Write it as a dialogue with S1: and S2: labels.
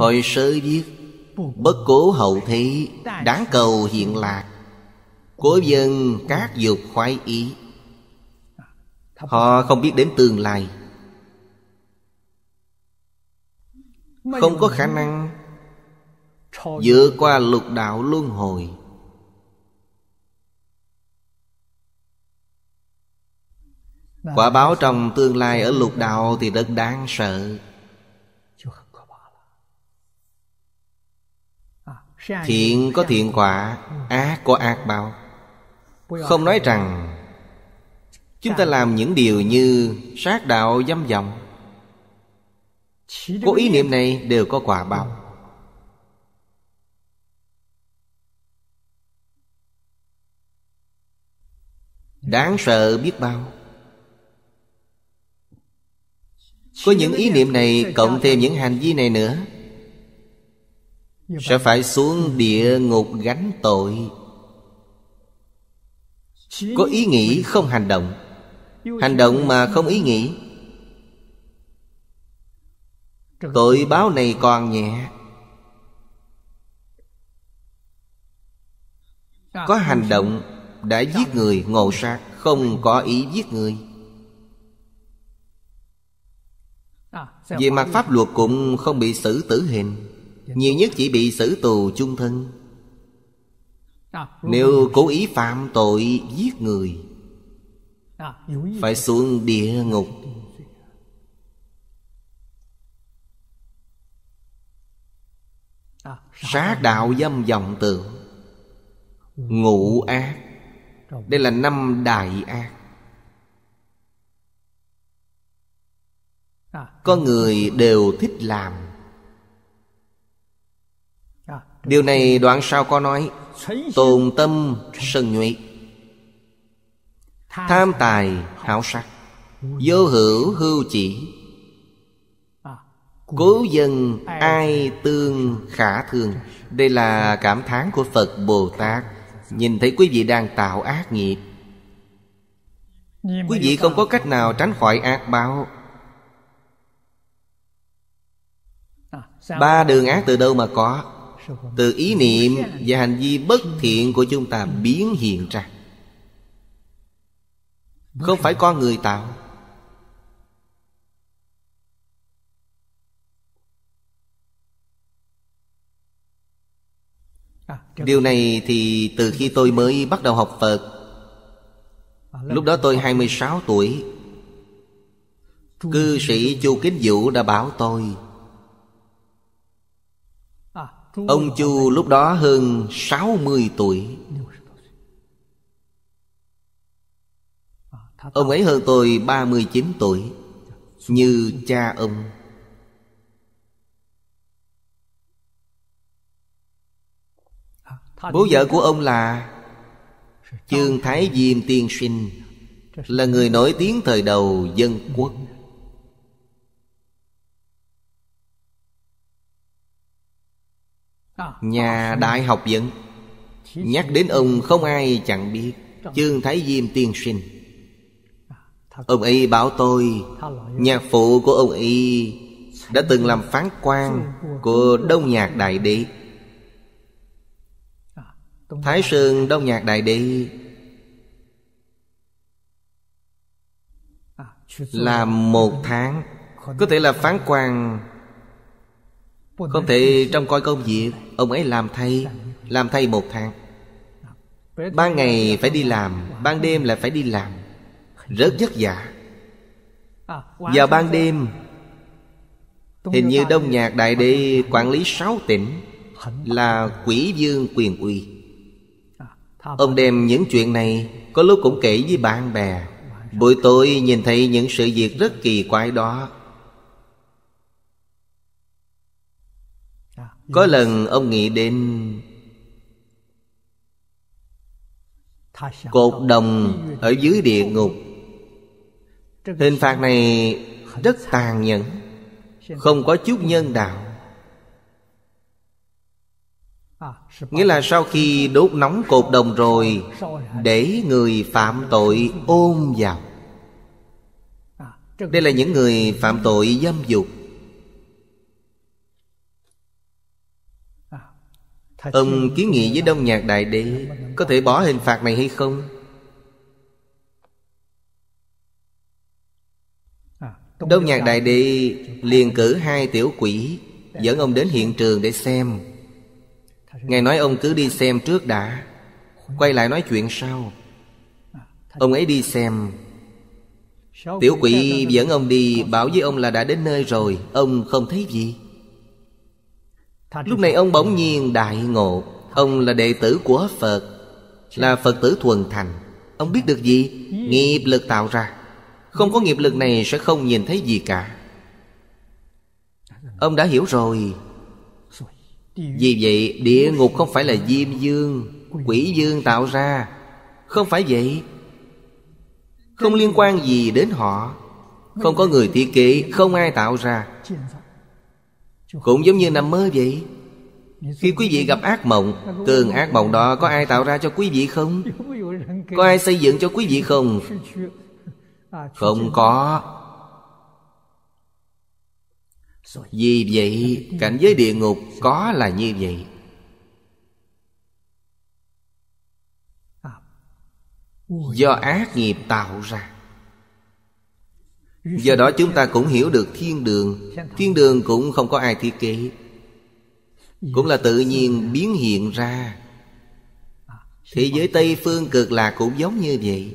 S1: Hồi sơ viết Bất cố hậu thế Đáng cầu hiện lạc của dân các dục khoái ý Họ không biết đến tương lai Không có khả năng Dựa qua lục đạo luân hồi Quả báo trong tương lai ở lục đạo thì rất đáng sợ Thiện có thiện quả Ác có ác báo Không nói rằng Chúng ta làm những điều như Sát đạo dâm vọng Có ý niệm này đều có quả báo Đáng sợ biết bao Có những ý niệm này cộng thêm những hành vi này nữa sẽ phải xuống địa ngục gánh tội có ý nghĩ không hành động hành động mà không ý nghĩ tội báo này còn nhẹ dạ, có hành động đã dạ. giết người ngộ sát không có ý giết người dạ, về mặt pháp luật cũng không bị xử tử hình Dạ, Nhiều nhất chỉ bị xử tù chung thân dạ, Nếu cố ý phạm tội giết người dạ, Phải xuống địa ngục Sát đạo dâm vọng tượng Ngụ ác Đây là năm đại ác Có người đều thích làm Điều này đoạn sau có nói Tồn tâm sân nhuệ Tham tài hảo sắc Vô hữu hưu chỉ Cố dân ai tương khả thương Đây là cảm thán của Phật Bồ Tát Nhìn thấy quý vị đang tạo ác nghiệp Quý vị không có cách nào tránh khỏi ác báo Ba đường ác từ đâu mà có từ ý niệm và hành vi bất thiện của chúng ta biến hiện ra không phải con người tạo Điều này thì từ khi tôi mới bắt đầu học Phật Lúc đó tôi 26 tuổi Cư sĩ Chu Kính Vũ đã bảo tôi Ông Chu lúc đó hơn 60 tuổi Ông ấy hơn tôi 39 tuổi Như cha ông Bố vợ của ông là Trương Thái Diêm Tiên Sinh Là người nổi tiếng thời đầu dân quốc Nhà đại học vấn Nhắc đến ông không ai chẳng biết trương Thái Diêm tiên sinh Ông ấy bảo tôi Nhà phụ của ông ấy Đã từng làm phán quan Của Đông Nhạc Đại Đế Thái Sơn Đông Nhạc Đại Đế làm một tháng Có thể là phán quan không thể trong coi công việc Ông ấy làm thay Làm thay một tháng Ban ngày phải đi làm Ban đêm lại phải đi làm Rất vất vả Vào ban đêm Hình như Đông Nhạc Đại Đế quản lý sáu tỉnh Là quỷ dương quyền uy à, Ông đem những chuyện này Có lúc cũng kể với bạn bè Buổi tối nhìn thấy những sự việc rất kỳ quái đó Có lần ông nghĩ đến Cột đồng ở dưới địa ngục Hình phạt này rất tàn nhẫn Không có chút nhân đạo Nghĩa là sau khi đốt nóng cột đồng rồi Để người phạm tội ôm vào Đây là những người phạm tội dâm dục Ông kiến nghị với Đông Nhạc Đại Đế Có thể bỏ hình phạt này hay không? À, Đông Nhạc Đại Đế liền cử hai tiểu quỷ Dẫn ông đến hiện trường để xem Ngài nói ông cứ đi xem trước đã Quay lại nói chuyện sau à, Ông ấy đi xem Tiểu quỷ dẫn ông đi Bảo với ông là đã đến nơi rồi Ông không thấy gì Lúc này ông bỗng nhiên đại ngộ Ông là đệ tử của Phật Là Phật tử thuần thành Ông biết được gì? Nghiệp lực tạo ra Không có nghiệp lực này sẽ không nhìn thấy gì cả Ông đã hiểu rồi Vì vậy địa ngục không phải là diêm dương Quỷ dương tạo ra Không phải vậy Không liên quan gì đến họ Không có người thiết kế Không ai tạo ra cũng giống như nằm mơ vậy Khi quý vị gặp ác mộng Tường ác mộng đó có ai tạo ra cho quý vị không? Có ai xây dựng cho quý vị không? À, không có Vì vậy cảnh giới địa ngục có là như vậy à, Do ác nghiệp tạo ra Do đó chúng ta cũng hiểu được thiên đường Thiên đường cũng không có ai thiết kế Cũng là tự nhiên biến hiện ra Thế giới Tây Phương cực lạc cũng giống như vậy